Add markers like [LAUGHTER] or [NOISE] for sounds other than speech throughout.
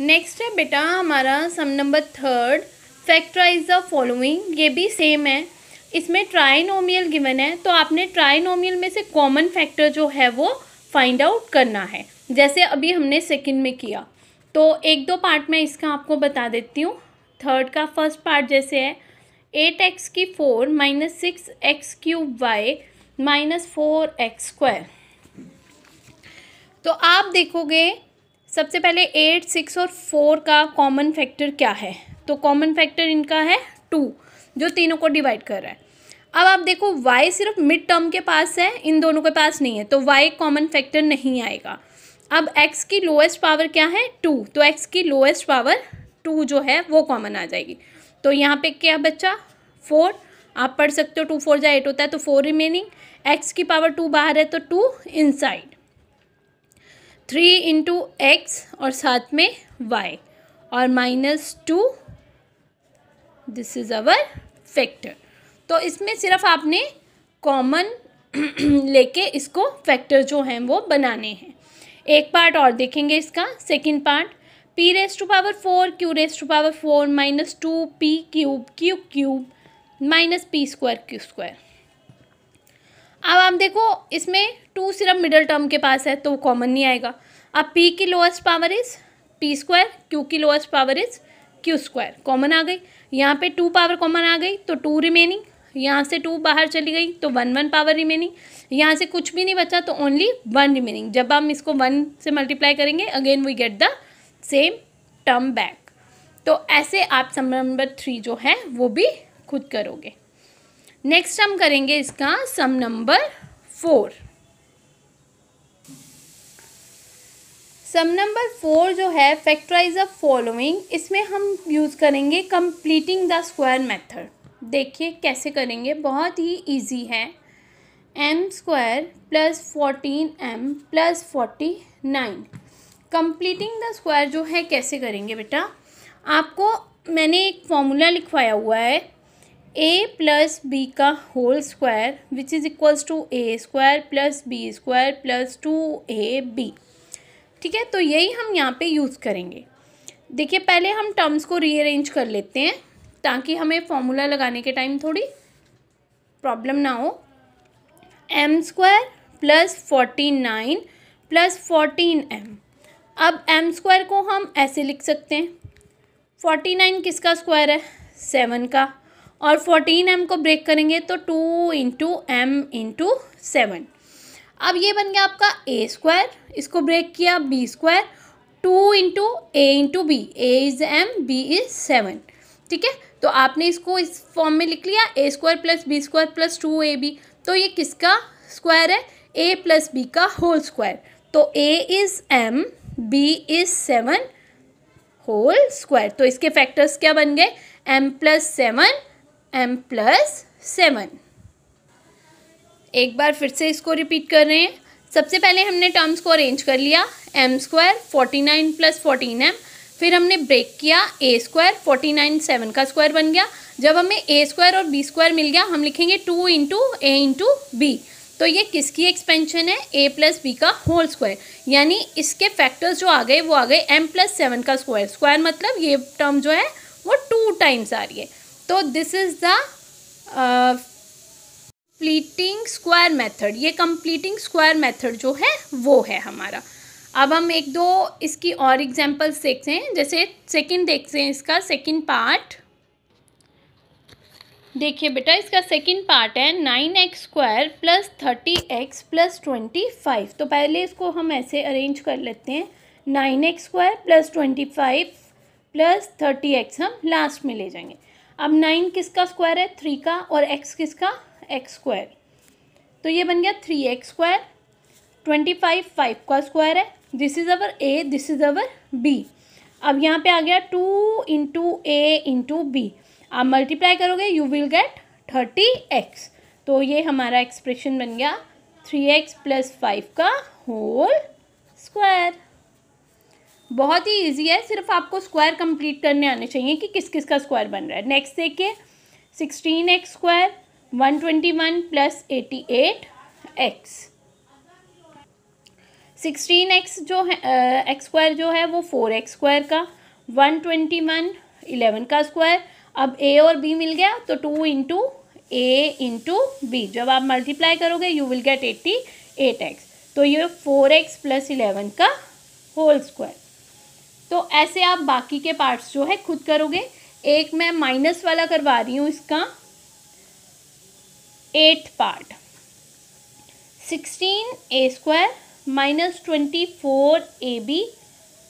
next है बेटा हमारा sum number third factorise the following ये भी सेम है इसमें ट्राइनोमियल गिवन है तो आपने ट्राइनोमियल में से कॉमन फैक्टर जो है वो फाइंड आउट करना है जैसे अभी हमने सेकंड में किया तो एक दो पार्ट में इसका आपको बता देती हूँ थर्ड का फर्स्ट पार्ट जैसे है एट एक्स की four minus six x cube y minus four x square तो आप देखोगे सबसे पहले एट सिक्स और फोर का कॉमन फैक्टर क्या है तो कॉमन फैक्टर इनका है टू जो तीनों को डिवाइड कर रहा है अब आप देखो y सिर्फ मिड टर्म के पास है इन दोनों के पास नहीं है तो y कॉमन फैक्टर नहीं आएगा अब x की लोएस्ट पावर क्या है टू तो x की लोएस्ट पावर टू जो है वो कॉमन आ जाएगी तो यहाँ पे क्या बच्चा फोर आप पढ़ सकते हो टू फोर जा एट होता है तो फोर रिमेनिंग एक्स की पावर टू बाहर है तो two inside three into x और साथ में वाई और minus two this is our factor तो इसमें सिर्फ आपने कॉमन [CLEARS THROAT] लेके इसको फैक्टर जो हैं वो बनाने हैं एक पार्ट और देखेंगे इसका second part p raise to power four q raise to power four minus two p cube q cube minus p square q square अब आप देखो इसमें टू सिर्फ मिडल टर्म के पास है तो कॉमन नहीं आएगा अब पी की lowest power is p square q की lowest power is q square common आ गई यहाँ पे टू पावर कॉमन आ गई तो टू रिमेनिंग यहाँ से टू बाहर चली गई तो वन वन पावर रिमेनिंग यहाँ से कुछ भी नहीं बचा तो ओनली वन रिमेनिंग जब हम इसको वन से मल्टीप्लाई करेंगे again we get the same term back तो ऐसे आप सम नंबर थ्री जो है वो भी खुद करोगे नेक्स्ट हम करेंगे इसका sum number four sum number four जो है फैक्टराइज ऑफ फॉलोइंग इसमें हम यूज़ करेंगे कंप्लीटिंग द स्क्वायर मेथड देखिए कैसे करेंगे बहुत ही इजी है m square plus fourteen m plus forty nine completing the square जो है कैसे करेंगे बेटा आपको मैंने एक फॉर्मूला लिखवाया हुआ है ए प्लस बी का whole square which is equals to a square plus b square plus two a b ठीक है तो यही हम यहाँ पे यूज़ करेंगे देखिए पहले हम टर्म्स को रीअरेंज कर लेते हैं ताकि हमें फॉर्मूला लगाने के टाइम थोड़ी प्रॉब्लम ना हो m square plus forty nine plus fourteen m अब एम स्क्वायर को हम ऐसे लिख सकते हैं फोर्टी नाइन किसका स्क्वायर है सेवन का और फोर्टीन एम को ब्रेक करेंगे तो two into m into seven अब ये बन गया आपका ए स्क्वायर इसको ब्रेक किया b square two into a into b a is m b is seven ठीक है तो आपने इसको इस फॉर्म में लिख लिया a square plus b square plus two a b तो ये किसका स्क्वायर है ए प्लस बी का होल स्क्वायर तो a is m b is seven whole square तो इसके फैक्टर्स क्या बन गए m plus seven m plus seven एक बार फिर से इसको रिपीट कर रहे हैं सबसे पहले हमने टर्म्स को अरेंज कर लिया m square forty nine plus fourteen m फिर हमने ब्रेक किया a square forty nine seven का स्क्वायर बन गया जब हमें ए स्क्वायर और बी स्क्वायर मिल गया हम लिखेंगे two into a into b तो ये किसकी एक्सपेंशन है ए प्लस बी का होल स्क्वायर यानी इसके फैक्टर्स जो आ गए वो आ गए एम प्लस सेवन का स्क्वायर स्क्वायर मतलब ये टर्म जो है वो टू टाइम्स आ रही है तो this is the completing square method ये कंप्लीटिंग स्क्वायर मेथड जो है वो है हमारा अब हम एक दो इसकी और एग्जांपल्स देखते हैं जैसे सेकंड देखते हैं इसका सेकंड पार्ट देखिए बेटा इसका सेकंड पार्ट है nine x square plus thirty x plus twenty five तो पहले इसको हम ऐसे अरेंज कर लेते हैं nine x square plus twenty five plus thirty x हम लास्ट में ले जाएंगे अब नाइन किसका स्क्वायर है थ्री का और एक्स किसका एक्स स्क्वायर तो ये बन गया three x square twenty five five का स्क्वायर है this is our a this is our b अब यहाँ पे आ गया two into a into b आप मल्टीप्लाई करोगे you will get thirty x तो ये हमारा एक्सप्रेशन बन गया थ्री एक्स प्लस फाइव का होल स्क्वायर बहुत ही ईजी है सिर्फ आपको स्क्वायर कंप्लीट करने आने चाहिए कि किस किस का स्क्वायर बन रहा है नेक्स्ट देखिए sixteen x square one twenty one plus eighty eight x sixteen x जो है एक्स uh, स्क्वायर जो है वो फोर एक्स स्क्वायर का वन ट्वेंटी वन इलेवन का स्क्वायर अब ए और बी मिल गया तो two into a into b जब आप मल्टीप्लाई करोगे you will get eighty eight x तो ये फोर एक्स प्लस इलेवन का होल स्क्वायर तो ऐसे आप बाकी के पार्ट्स जो है खुद करोगे एक मैं माइनस वाला करवा रही हूँ इसका eight part sixteen a square minus twenty four a b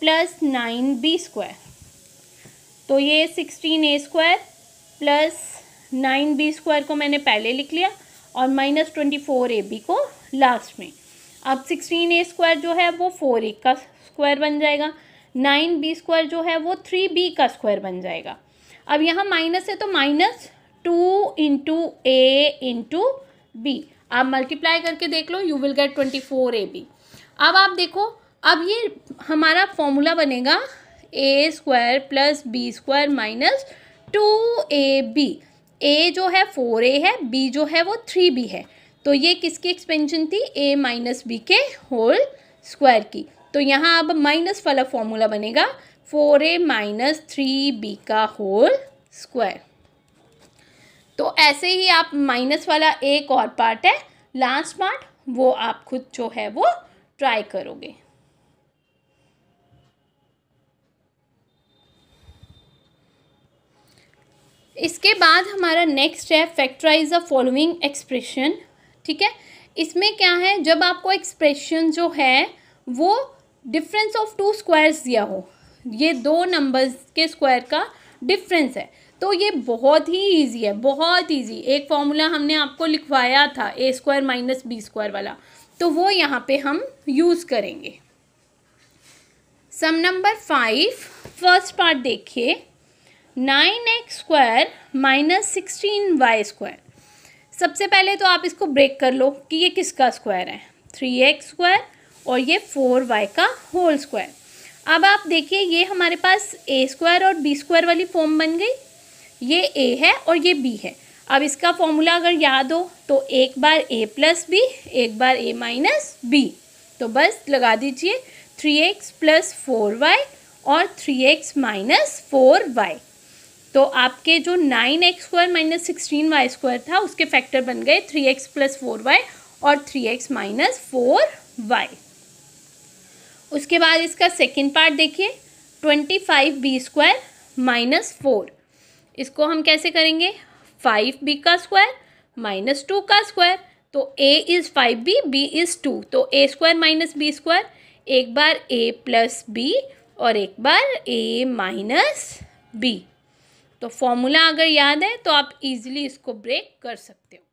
plus nine b square तो ये sixteen a square plus nine b square को मैंने पहले लिख लिया और minus twenty four a b को लास्ट में अब सिक्सटीन ए स्क्वायर जो है वो फोर ए का स्क्वायर बन जाएगा नाइन बी स्क्वायर जो है वो थ्री बी का स्क्वायर बन जाएगा अब यहाँ माइनस है तो minus two into a into b आप मल्टीप्लाई करके देख लो you will get twenty four a b अब आप देखो अब ये हमारा फॉर्मूला बनेगा a square plus b square minus two a b a जो है फोर ए है बी जो है वो थ्री बी है तो ये किसकी एक्सपेंशन थी ए माइनस बी के होल स्क्वायर की तो यहाँ अब माइनस वाला फॉर्मूला बनेगा four a minus three b का होल स्क्वायर तो ऐसे ही आप माइनस वाला एक और पार्ट है लास्ट पार्ट वो आप खुद जो है वो ट्राई करोगे इसके बाद हमारा नेक्स्ट है फैक्टराइज द फॉलोइंग एक्सप्रेशन ठीक है इसमें क्या है जब आपको एक्सप्रेशन जो है वो डिफरेंस ऑफ टू स्क्वायर्स दिया हो ये दो नंबर्स के स्क्वायर का डिफरेंस है तो ये बहुत ही इजी है बहुत इजी एक फॉर्मूला हमने आपको लिखवाया था a square minus b square वाला तो वो यहाँ पे हम यूज़ करेंगे sum number five first part देखिए nine x square minus sixteen y square सबसे पहले तो आप इसको ब्रेक कर लो कि ये किसका स्क्वायर है थ्री एक्स स्क्वायर और ये फोर वाई का होल स्क्वायर अब आप देखिए ये हमारे पास ए स्क्वायर और बी स्क्वायर वाली फॉर्म बन गई ये ए है और ये बी है अब इसका फॉर्मूला अगर याद हो तो एक बार ए प्लस बी एक बार ए माइनस बी तो बस लगा दीजिए three x plus four y और three x minus four y तो आपके जो nine x square minus sixteen y square था उसके फैक्टर बन गए three x plus four y और three x minus four y उसके बाद इसका सेकेंड पार्ट देखिए twenty five b square minus four इसको हम कैसे करेंगे फाइव बी का स्क्वायर माइनस टू का स्क्वायर तो a is five B B is two तो a square minus b square एक बार ए प्लस बी और एक बार ए माइनस बी तो फॉर्मूला अगर याद है तो आप इजीली इसको ब्रेक कर सकते हो